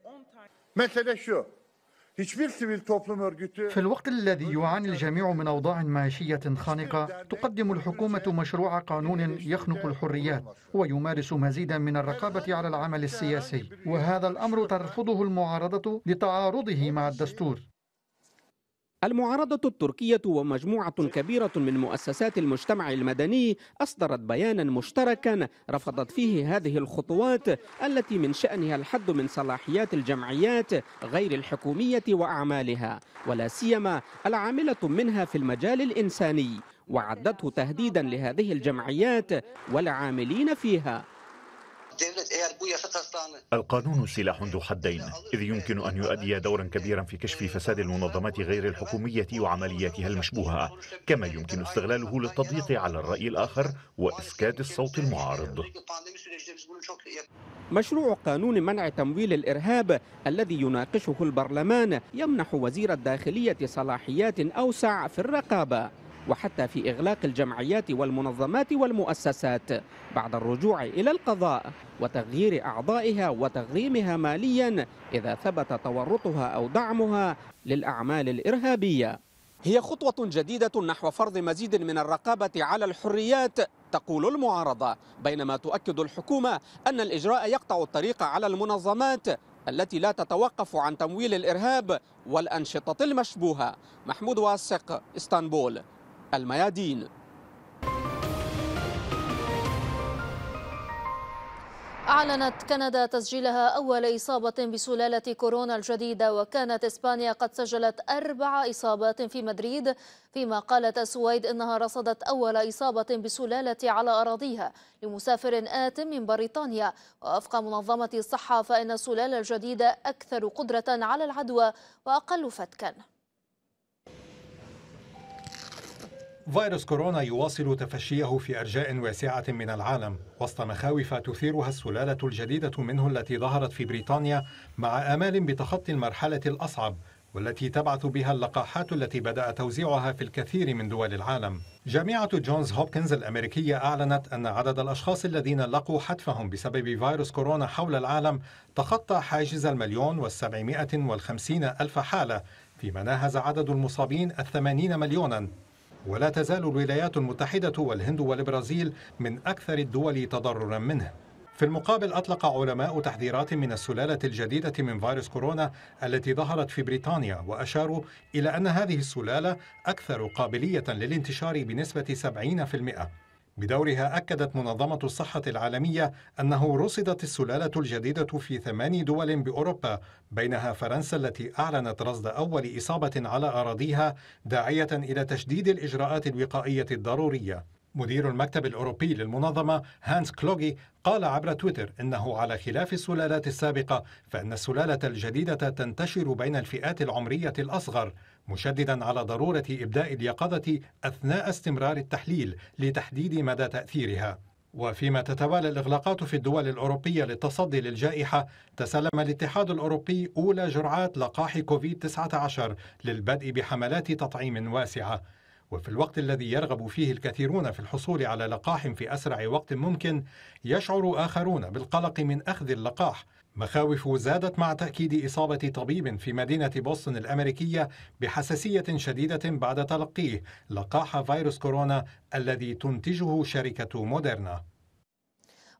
في الوقت الذي يعاني الجميع من أوضاع معيشية خانقة تقدم الحكومة مشروع قانون يخنق الحريات ويمارس مزيدا من الرقابة على العمل السياسي وهذا الأمر ترفضه المعارضة لتعارضه مع الدستور المعارضة التركية ومجموعة كبيرة من مؤسسات المجتمع المدني أصدرت بيانا مشتركا رفضت فيه هذه الخطوات التي من شأنها الحد من صلاحيات الجمعيات غير الحكومية وأعمالها ولا سيما العاملة منها في المجال الإنساني وعدته تهديدا لهذه الجمعيات والعاملين فيها إيه، القانون سلاح ذو حدين إذ يمكن أن يؤدي دورا كبيرا في كشف فساد المنظمات غير الحكومية وعملياتها المشبوهة كما يمكن استغلاله للتضييق على الرأي الآخر وإسكات الصوت المعارض مشروع قانون منع تمويل الإرهاب الذي يناقشه البرلمان يمنح وزير الداخلية صلاحيات أوسع في الرقابة وحتى في إغلاق الجمعيات والمنظمات والمؤسسات بعد الرجوع إلى القضاء وتغيير أعضائها وتغريمها ماليا إذا ثبت تورطها أو دعمها للأعمال الإرهابية هي خطوة جديدة نحو فرض مزيد من الرقابة على الحريات تقول المعارضة بينما تؤكد الحكومة أن الإجراء يقطع الطريق على المنظمات التي لا تتوقف عن تمويل الإرهاب والأنشطة المشبوهة محمود واسق اسطنبول الميادين أعلنت كندا تسجيلها أول إصابة بسلالة كورونا الجديدة وكانت إسبانيا قد سجلت أربع إصابات في مدريد فيما قالت السويد إنها رصدت أول إصابة بسلالة على أراضيها لمسافر آت من بريطانيا ووفق منظمة الصحة فإن السلالة الجديدة أكثر قدرة على العدوى وأقل فتكاً فيروس كورونا يواصل تفشيه في ارجاء واسعه من العالم وسط مخاوف تثيرها السلاله الجديده منه التي ظهرت في بريطانيا مع امال بتخطي المرحله الاصعب والتي تبعث بها اللقاحات التي بدا توزيعها في الكثير من دول العالم جامعه جونز هوبكنز الامريكيه اعلنت ان عدد الاشخاص الذين لقوا حتفهم بسبب فيروس كورونا حول العالم تخطى حاجز المليون والسبعمائه والخمسين الف حاله فيما ناهز عدد المصابين الثمانين مليونا ولا تزال الولايات المتحدة والهند والبرازيل من أكثر الدول تضررا منه في المقابل أطلق علماء تحذيرات من السلالة الجديدة من فيروس كورونا التي ظهرت في بريطانيا وأشاروا إلى أن هذه السلالة أكثر قابلية للانتشار بنسبة 70% بدورها أكدت منظمة الصحة العالمية أنه رصدت السلالة الجديدة في ثماني دول بأوروبا بينها فرنسا التي أعلنت رصد أول إصابة على أراضيها داعية إلى تشديد الإجراءات الوقائية الضرورية مدير المكتب الأوروبي للمنظمة هانس كلوغي قال عبر تويتر إنه على خلاف السلالات السابقة فإن السلالة الجديدة تنتشر بين الفئات العمرية الأصغر مشددا على ضروره ابداء اليقظه اثناء استمرار التحليل لتحديد مدى تاثيرها وفيما تتوالى الإغلاقات في الدول الأوروبية للتصدي للجائحة تسلم الاتحاد الأوروبي أولى جرعات لقاح كوفيد-19 للبدء بحملات تطعيم واسعة وفي الوقت الذي يرغب فيه الكثيرون في الحصول على لقاح في أسرع وقت ممكن يشعر آخرون بالقلق من أخذ اللقاح مخاوف زادت مع تأكيد إصابة طبيب في مدينة بوسطن الأمريكية بحساسية شديدة بعد تلقيه لقاح فيروس كورونا الذي تنتجه شركة موديرنا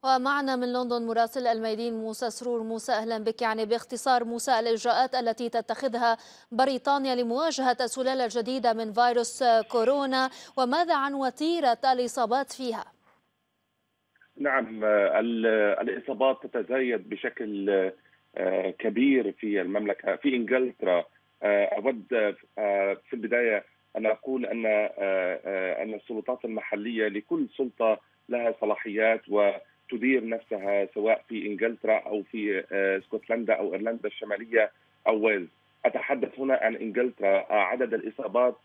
ومعنا من لندن مراسل الميدين موسى سرور موسى اهلا بك يعني باختصار موسى الاجراءات التي تتخذها بريطانيا لمواجهه السلاله الجديده من فيروس كورونا وماذا عن وتيره الاصابات فيها؟ نعم آه، الاصابات تتزايد بشكل آه، كبير في المملكه في انجلترا آه، اود في البدايه ان اقول ان ان السلطات المحليه لكل سلطه لها صلاحيات وتدير نفسها سواء في انجلترا او في اسكتلندا او ايرلندا الشماليه او ويلز اتحدث هنا عن انجلترا عدد الاصابات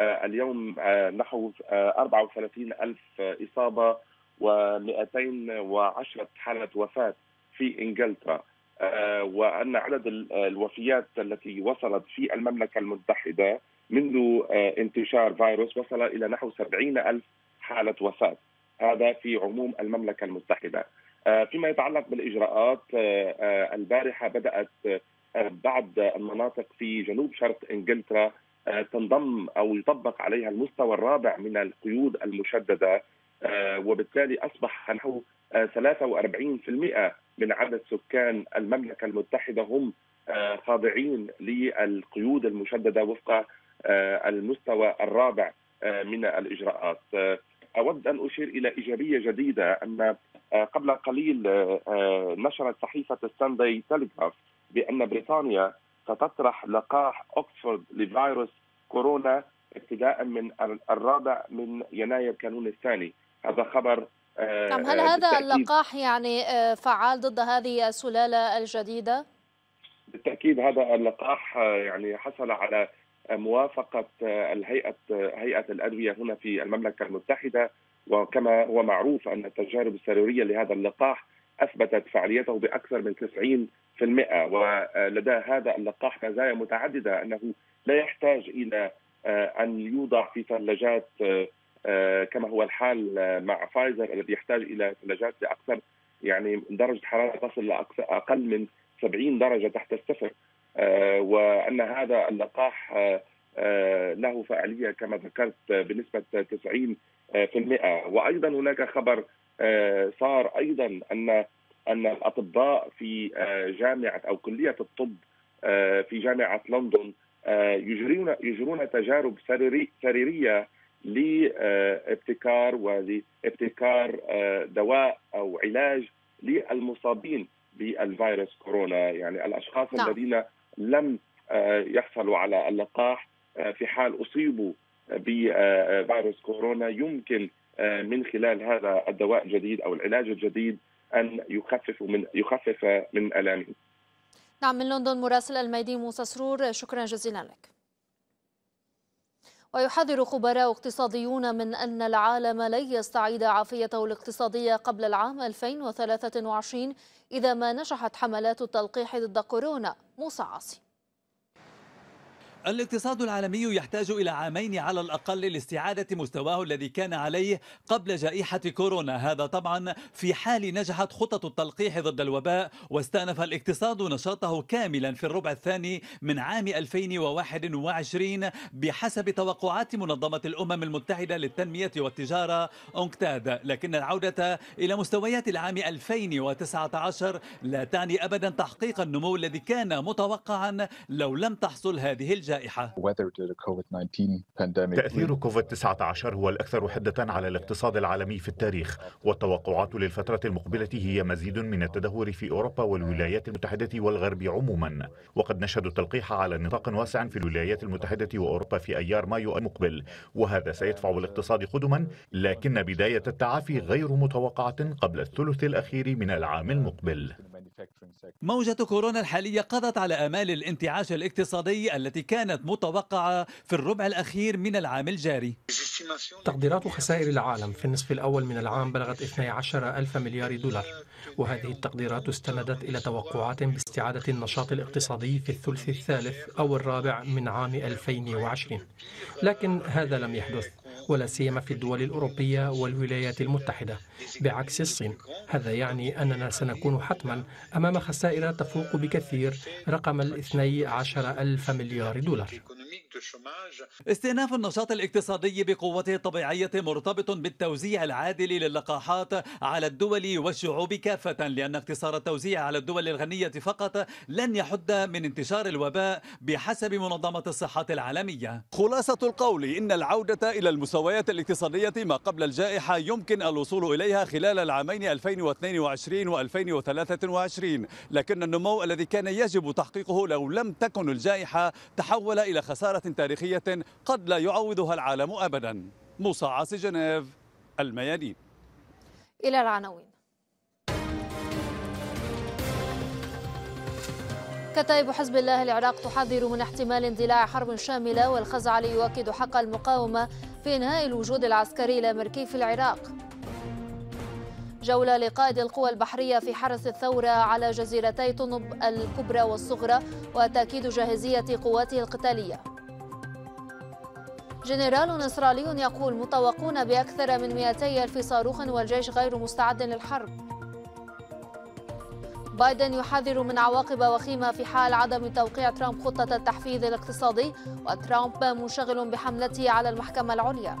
اليوم نحو 34 ألف إصابة و210 حالة وفاة في إنجلترا آه، وأن عدد الوفيات التي وصلت في المملكة المتحدة منذ آه، انتشار فيروس وصل إلى نحو 70 ألف حالة وفاة هذا في عموم المملكة المتحدة آه، فيما يتعلق بالإجراءات البارحة بدأت بعض المناطق في جنوب شرق إنجلترا تنضم أو يطبق عليها المستوى الرابع من القيود المشددة آه، وبالتالي اصبح نحو 43% آه، من عدد سكان المملكه المتحده هم آه، خاضعين للقيود المشدده وفق المستوى الرابع من الاجراءات. اود ان اشير الى ايجابيه جديده ان قبل قليل نشرت صحيفه الساندي تيليغراف بان بريطانيا ستطرح لقاح اوكسفورد لفيروس كورونا ابتداء من الرابع من يناير كانون الثاني هذا خبر آه، نعم آه، هل هذا اللقاح يعني آه، فعال ضد هذه السلالة الجديدة؟ بالتأكيد هذا اللقاح يعني حصل على موافقة الهيئة هيئة الأدوية هنا في المملكة المتحدة وكما هو معروف أن التجارب السريرية لهذا اللقاح أثبتت فعاليته بأكثر من 90% ولدى هذا اللقاح مزايا متعددة أنه لا يحتاج إلى أن يوضع في ثلاجات آه، كما هو الحال آه، مع فايزر الذي يحتاج الى ثلاجات لاكثر يعني درجه حراره تصل لاقل من 70 درجه تحت الصفر آه، وان هذا اللقاح له فعاليه كما ذكرت بنسبه 90% وايضا هناك خبر صار ايضا ان ان الاطباء في جامعه او كليه الطب في جامعه لندن يجرون يجرون تجارب سريريه لابتكار ولابتكار آه، دواء او علاج للمصابين بالفيروس كورونا يعني الاشخاص لا. نعم. الذين لم آه، يحصلوا على اللقاح آه، في حال اصيبوا بفيروس كورونا يمكن من خلال هذا الدواء الجديد او العلاج الجديد ان يخفف من يخفف من الامهم. نعم من لندن مراسل الميدين موسى سرور شكرا جزيلا لك. ويحذر خبراء اقتصاديون من أن العالم لن يستعيد عافيته الاقتصادية قبل العام 2023 إذا ما نجحت حملات التلقيح ضد كورونا موسى عاصي الاقتصاد العالمي يحتاج إلى عامين على الأقل لاستعادة مستواه الذي كان عليه قبل جائحة كورونا هذا طبعا في حال نجحت خطط التلقيح ضد الوباء واستأنف الاقتصاد نشاطه كاملا في الربع الثاني من عام 2021 بحسب توقعات منظمة الأمم المتحدة للتنمية والتجارة أنكتاد لكن العودة إلى مستويات العام 2019 لا تعني أبدا تحقيق النمو الذي كان متوقعا لو لم تحصل هذه الجائحة الجائحة تأثير كوفيد-19 هو الأكثر حدة على الاقتصاد العالمي في التاريخ والتوقعات للفترة المقبلة هي مزيد من التدهور في أوروبا والولايات المتحدة والغرب عموما وقد نشهد التلقيح على نطاق واسع في الولايات المتحدة وأوروبا في أيار مايو المقبل وهذا سيدفع الاقتصاد قدما لكن بداية التعافي غير متوقعة قبل الثلث الأخير من العام المقبل موجة كورونا الحالية قضت على آمال الانتعاش الاقتصادي التي كان كانت متوقعة في الربع الأخير من العام الجاري تقديرات خسائر العالم في النصف الأول من العام بلغت 12 ألف مليار دولار وهذه التقديرات استندت إلى توقعات باستعادة النشاط الاقتصادي في الثلث الثالث أو الرابع من عام 2020 لكن هذا لم يحدث ولا سيما في الدول الأوروبية والولايات المتحدة بعكس الصين هذا يعني أننا سنكون حتما أمام خسائر تفوق بكثير رقم الاثني عشر ألف مليار دولار استئناف النشاط الاقتصادي بقوته الطبيعية مرتبط بالتوزيع العادل للقاحات على الدول والشعوب كافة لأن اقتصار التوزيع على الدول الغنية فقط لن يحد من انتشار الوباء بحسب منظمة الصحة العالمية خلاصة القول إن العودة إلى المستويات الاقتصادية ما قبل الجائحة يمكن الوصول إليها خلال العامين 2022 و 2023 لكن النمو الذي كان يجب تحقيقه لو لم تكن الجائحة تحول إلى خسارة تاريخية قد لا يعوضها العالم أبدا موسى عاصي جنيف الميادين إلى العناوين كتائب حزب الله العراق تحذر من احتمال اندلاع حرب شاملة والخزعلي يؤكد حق المقاومة في إنهاء الوجود العسكري الأمريكي في العراق جولة لقائد القوى البحرية في حرس الثورة على جزيرتي طنب الكبرى والصغرى وتأكيد جاهزية قواته القتالية جنرال إسرائيلي يقول متوقون بأكثر من 200 ألف صاروخ والجيش غير مستعد للحرب بايدن يحذر من عواقب وخيمة في حال عدم توقيع ترامب خطة التحفيز الاقتصادي وترامب منشغل بحملته على المحكمة العليا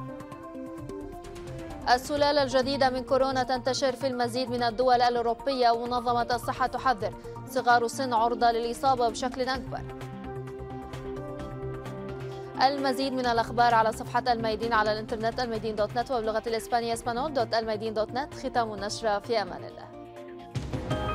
السلالة الجديدة من كورونا تنتشر في المزيد من الدول الأوروبية ومنظمة الصحة تحذر صغار السن عرضة للإصابة بشكل أكبر المزيد من الأخبار على صفحة الميدين على الإنترنت الميدين دوت نت وبلغة الإسبانية اسبانول دوت الميدين دوت نت ختام النشرة في أمان الله